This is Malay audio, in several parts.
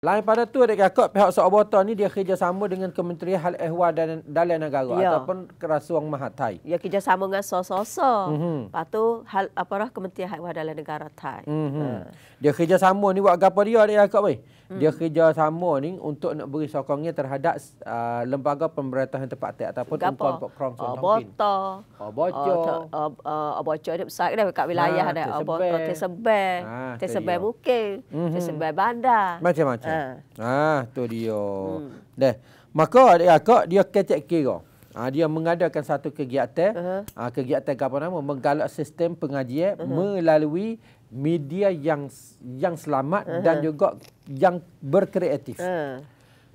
Lain pada tu adik kakak pihak Sokoboto ni dia kerjasama dengan Kementerian Hal Ehwal dan Dalai Negara ya. ataupun Kerasuang Mahathai. Ya kerjasama dengan Sososo. Mm -hmm. Lepas tu hal apa lah Kementerian Hal Ehwal Dalai Negara Thai. Mm -hmm. uh. Dia kerjasama ni buat gapo dia adik kakak weh? Hmm. Dia kerjasama ni untuk nak beri sokongnya terhadap uh, lembaga pemerintahan tempatan ataupun Ungkong Pok Krong Sontong oh, Pin. Oboto. Oboco. Oboco ni besar kan dekat wilayah. Ha, ah, Oboto, oh, Tesebe. Ha, ah, Tesebe Bukit. Mm Tesebe mhm. Bandar. Macam-macam. Uh, Eh. Ha. Ah, tu dia. Hmm. Deh. Maka dia kok dia ketek kira. Ah, dia mengadakan satu kegiatan, uh -huh. ah, kegiatan apa nama? Menggalak sistem pengajian uh -huh. melalui media yang yang selamat uh -huh. dan juga yang berkreatif. Uh ha. -huh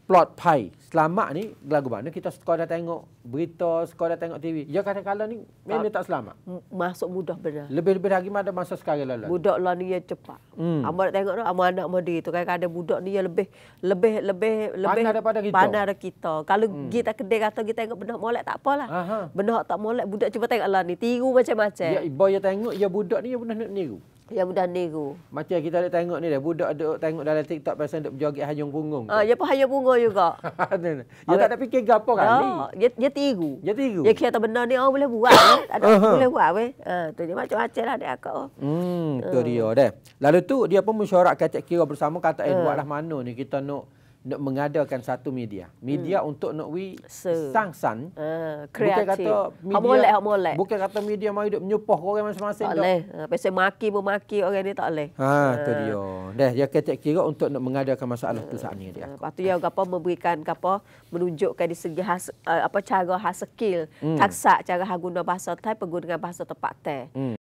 plot Pai selama ni lagu mana kita sekolah dah tengok berita, sekolah dah tengok TV. Ya kadang-kadang ni memang ah, tak selamat. Masuk mudah benar. Lebih-lebih lagi mana masa sekarang lalu. Budak lah ni cepat. Hmm. Amba nak tengok tu, amba anak mudi tu. Kadang-kadang budak ni yang lebih, lebih, lebih, lebih. Panah daripada kita. Panah daripada kita. Kalau hmm. kita kedai kata kita tengok benda molek tak apalah. Benda tak molek, budak cuba tengok lah ni. Tiru macam-macam. Ya, boy yang tengok, ya budak ni ya benda nak meniru. Ya, yang budak negro. Macam kita ada tengok ni dah. Budak ada tengok dalam TikTok pasal duk berjoget hayung punggung. Ah, dia pun hayung punggung juga. dia okay. tak ada fikir gapo kali. Ah, dia dia tiru. Dia tiru. Dia kira benda ni orang oh, boleh buat. eh. Ada boleh buat weh. Ah, uh, tu dia macam acelah dia aku. Oh. Hmm, tu ah. dia dah. Lalu tu dia pun mensyorak kacak kira bersama kata Edward uh. Rahmano ni kita nak nak mengadakan satu media. Media hmm. untuk nak we sang-sang. Ah, kreatif. Bukan kata media. Hak boleh, hak boleh. Bukan kata media mahu hidup menyupah orang masing-masing. Tak boleh. Pasal ah, maki pun maki orang ni tak boleh. Ha, tu uh. dia. Dah, dia kata kira untuk nak mengadakan masalah uh. tu saat ni dia. Ah, lepas tu dia uh. memberikan apa menunjukkan di segi has, apa cara has skill, hmm. taksa cara guna bahasa Thai pengguna bahasa tempat teh. Hmm.